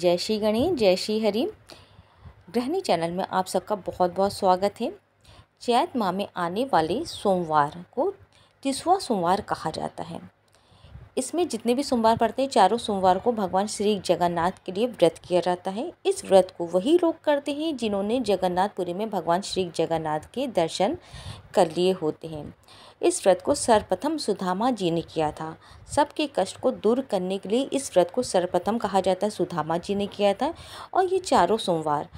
जय श्री गणेश जय श्री हरि गृहणी चैनल में आप सबका बहुत बहुत स्वागत है चैत माह में आने वाले सोमवार को तीसवा सोमवार कहा जाता है इसमें जितने भी सोमवार पड़ते हैं चारों सोमवार को भगवान श्री जगन्नाथ के लिए व्रत किया जाता है इस व्रत को वही लोग करते हैं जिन्होंने जगन्नाथपुरी में भगवान श्री जगन्नाथ के दर्शन कर लिए होते हैं इस व्रत को सर्वप्रथम सुधामा जी ने किया था सबके कष्ट को दूर करने के लिए इस व्रत को सर्वप्रथम कहा जाता है सुधामा जी ने किया था और ये चारों सोमवार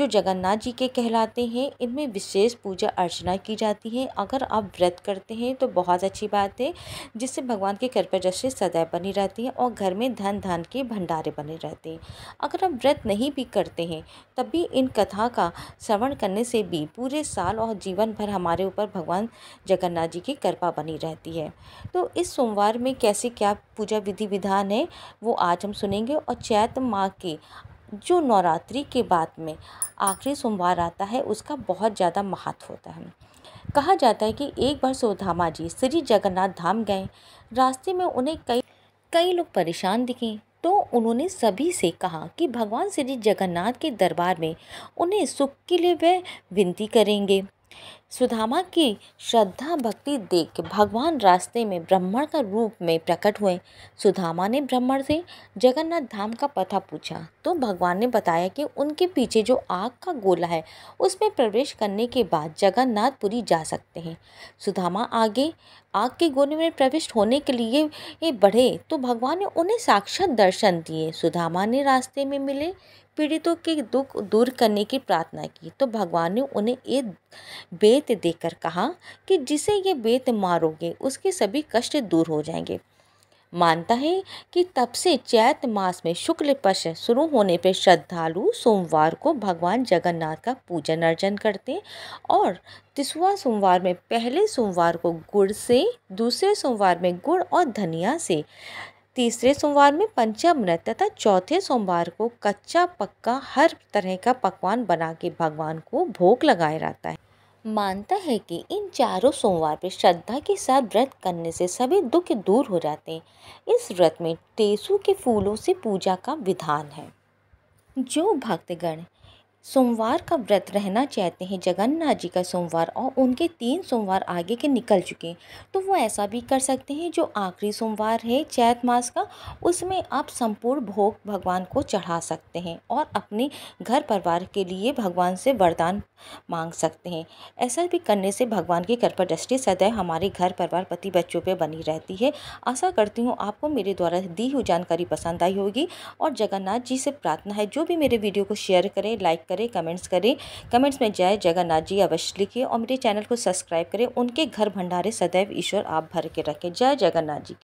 जो जगन्नाथ जी के कहलाते हैं इनमें विशेष पूजा अर्चना की जाती है अगर आप व्रत करते हैं तो बहुत अच्छी बात है जिससे भगवान की कृपा दृष्टि सदैव बनी रहती है और घर में धन धान के भंडारे बने रहते हैं अगर आप व्रत नहीं भी करते हैं तब भी इन कथा का श्रवण करने से भी पूरे साल और जीवन भर हमारे ऊपर भगवान जगन्नाथ जी की कृपा बनी रहती है तो इस सोमवार में कैसे क्या पूजा विधि विधान है वो आज हम सुनेंगे और चैत माह के जो नवरात्रि के बाद में आखिरी सोमवार आता है उसका बहुत ज़्यादा महत्व होता है कहा जाता है कि एक बार सोधामा जी श्री जगन्नाथ धाम गए रास्ते में उन्हें कई कई लोग परेशान दिखे तो उन्होंने सभी से कहा कि भगवान श्री जगन्नाथ के दरबार में उन्हें सुख के लिए वह विनती करेंगे सुधामा की श्रद्धा भक्ति देख भगवान रास्ते में ब्राह्मण का रूप में प्रकट हुए सुधामा ने ब्राह्मण से जगन्नाथ धाम का पता पूछा तो भगवान ने बताया कि उनके पीछे जो आग का गोला है उसमें प्रवेश करने के बाद जगन्नाथपुरी जा सकते हैं सुधामा आगे आग के गोले में प्रविष्ट होने के लिए बढ़े तो भगवान ने उन्हें साक्षात दर्शन दिए सुधामा ने रास्ते में मिले पीड़ितों के दुख दूर करने की प्रार्थना की तो भगवान ने उन्हें एक वेद बेत देकर कहा कि जिसे ये बेत मारोगे उसके सभी कष्ट दूर हो जाएंगे मानता है कि तब से चैत मास में शुक्ल पक्ष शुरू होने पर श्रद्धालु सोमवार को भगवान जगन्नाथ का पूजन अर्चन करते और तीसवा सोमवार में पहले सोमवार को गुड़ से दूसरे सोमवार में गुड़ और धनिया से तीसरे सोमवार में पंचामृत तथा चौथे सोमवार को कच्चा पक्का हर तरह का पकवान बना के भगवान को भोग लगाया जाता है मानता है कि इन चारों सोमवार पर श्रद्धा के साथ व्रत करने से सभी दुख दूर हो जाते हैं इस व्रत में टेसू के फूलों से पूजा का विधान है जो भक्तगण सोमवार का व्रत रहना चाहते हैं जगन्नाथ जी का सोमवार और उनके तीन सोमवार आगे के निकल चुके हैं तो वो ऐसा भी कर सकते हैं जो आखिरी सोमवार है चैत मास का उसमें आप संपूर्ण भोग भगवान को चढ़ा सकते हैं और अपने घर परिवार के लिए भगवान से वरदान मांग सकते हैं ऐसा भी करने से भगवान की कृपा दृष्टि सदैव हमारे घर परिवार पति बच्चों पर बनी रहती है आशा करती हूँ आपको मेरे द्वारा दी हुई जानकारी पसंद आई होगी और जगन्नाथ जी से प्रार्थना है जो भी मेरे वीडियो को शेयर करें लाइक करें कमेंट्स करें कमेंट्स में जय जगन्नाथ जी अवश्य लिखिए और मेरे चैनल को सब्सक्राइब करें उनके घर भंडारे सदैव ईश्वर आप भर के रखें जय जगन्नाथ जी